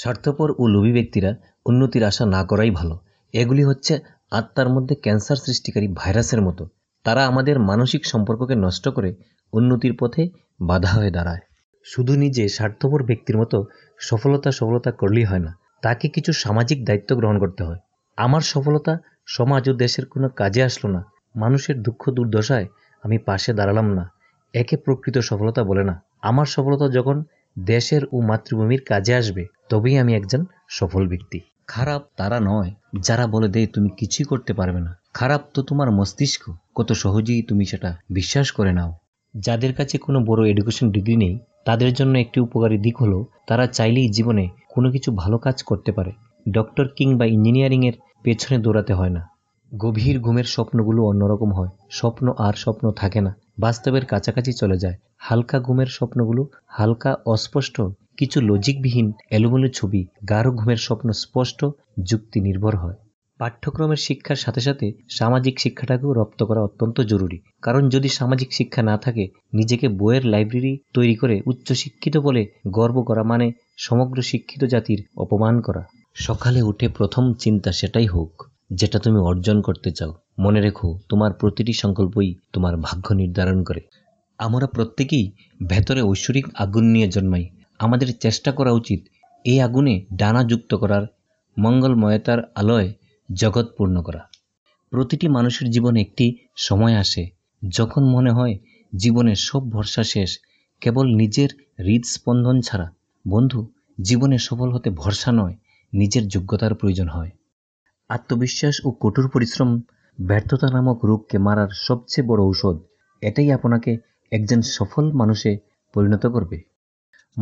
স্বার্থপর ও লোভী ব্যক্তিরা উন্নতির আশা না করাই ভালো এগুলি হচ্ছে আত্মার মধ্যে ক্যান্সার সৃষ্টিকারী ভাইরাসের মতো তারা আমাদের মানসিক সম্পর্ককে নষ্ট করে উন্নতির পথে বাধা হয়ে দাঁড়ায় শুধু নিজে স্বার্থপর ব্যক্তির মতো সফলতা সফলতা করলেই হয় না তাকে কিছু সামাজিক দায়িত্ব গ্রহণ করতে হয় আমার সফলতা সমাজ ও দেশের কোনো কাজে আসলো না মানুষের দুঃখ দুর্দশায় আমি পাশে দাঁড়ালাম না একে প্রকৃত সফলতা বলে না আমার সফলতা যখন দেশের ও মাতৃভূমির কাজে আসবে তবেই আমি একজন সফল ব্যক্তি খারাপ তারা নয় যারা বলে দেয় তুমি কিছুই করতে পারবে না খারাপ তো তোমার মস্তিষ্ক কত সহজেই তুমি সেটা বিশ্বাস করে নাও যাদের কাছে কোনো বড় এডুকেশন ডিগ্রি নেই তাদের জন্য একটি উপকারী দিক হলো তারা চাইলেই জীবনে কোনো কিছু ভালো কাজ করতে পারে ডক্টর কিংবা ইঞ্জিনিয়ারিংয়ের পেছনে দৌড়াতে হয় না গভীর ঘুমের স্বপ্নগুলো অন্যরকম হয় স্বপ্ন আর স্বপ্ন থাকে না বাস্তবের কাছাকাছি চলে যায় হালকা ঘুমের স্বপ্নগুলো হালকা অস্পষ্ট কিছু লজিকবিহীন এলোমেলো ছবি গাঢ় ঘুমের স্বপ্ন স্পষ্ট যুক্তি নির্ভর হয় পাঠ্যক্রমের শিক্ষার সাথে সাথে সামাজিক শিক্ষাটাকেও রপ্ত করা অত্যন্ত জরুরি কারণ যদি সামাজিক শিক্ষা না থাকে নিজেকে বইয়ের লাইব্রেরি তৈরি করে উচ্চশিক্ষিত বলে গর্ব করা মানে সমগ্র শিক্ষিত জাতির অপমান করা সকালে উঠে প্রথম চিন্তা সেটাই হোক যেটা তুমি অর্জন করতে চাও মনে রেখো তোমার প্রতিটি সংকল্পই তোমার ভাগ্য নির্ধারণ করে আমরা প্রত্যেকেই ভেতরে ঐশ্বরিক আগুন নিয়ে জন্মাই আমাদের চেষ্টা করা উচিত এই আগুনে ডানা যুক্ত করার মঙ্গলময়তার আলোয় জগৎ পূর্ণ করা প্রতিটি মানুষের জীবনে একটি সময় আসে যখন মনে হয় জীবনের সব ভরসা শেষ কেবল নিজের হৃদস্পন্দন ছাড়া বন্ধু জীবনে সফল হতে ভরসা নয় নিজের যোগ্যতার প্রয়োজন হয় আত্মবিশ্বাস ও কঠোর পরিশ্রম ব্যর্থতা নামক রোগকে মারার সবচেয়ে বড় ঔষধ এটাই আপনাকে একজন সফল মানুষে পরিণত করবে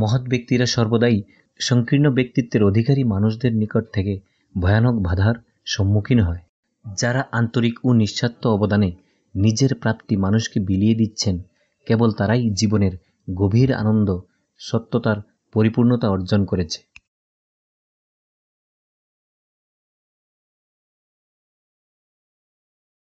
মহৎ ব্যক্তিরা সর্বদাই সংকীর্ণ ব্যক্তিত্বের অধিকারী মানুষদের নিকট থেকে ভয়ানক বাধার সম্মুখীন হয় যারা আন্তরিক ও নিঃস্বার্থ অবদানে নিজের প্রাপ্তি মানুষকে বিলিয়ে দিচ্ছেন কেবল তারাই জীবনের গভীর আনন্দ সত্যতার পরিপূর্ণতা অর্জন করেছে